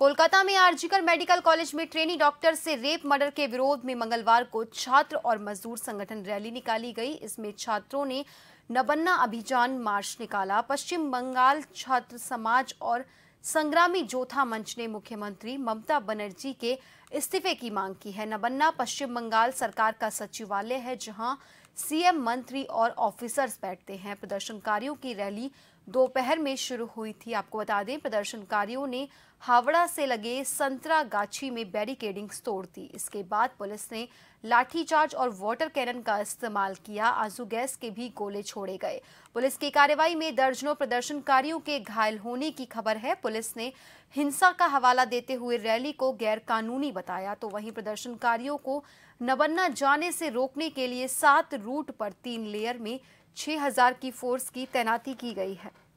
कोलकाता में RG Kar medical college में trainee doctor से रेप मर्डर के विरोध में मंगलवार को छात्र और मजदूर संगठन रैली निकाली गई इसमें छात्रों ने नबन्ना अभियान मार्च निकाला पश्चिम बंगाल छात्र समाज और संग्रामी जोथा मंच ने मुख्यमंत्री ममता बनर्जी के इस्तीफे की मांग की है नबन्ना पश्चिम बंगाल सरकार का सचिवालय है जहां सीएम मंत्री और ऑफिसर्स बैठते हैं प्रदर्शनकारियों की रैली दोपहर में शुरू हुई थी आपको बता दें प्रदर्शनकारियों ने हावड़ा से लगे संतरा गाछी में बैरिकेडिंग तोड़ दी इसके बाद पुलिस ने लाठीचार्ज और वाटर कैनन का इस्तेमाल किया आंसू गैस के भी गोले छोड़े गए पुलिस की कार्रवाई में दर्जनों प्रदर्शनकारियों के घायल होने की खबर है पुलिस ने हिंसा का हवाला देते हुए रैली को गैर कानूनी बताया तो वहीं प्रदर्शनकारियों को नबन्ना जाने से रोकने के लिए सात रूट पर तीन लेयर में 6000 की फोर्स की तैनाती की गई है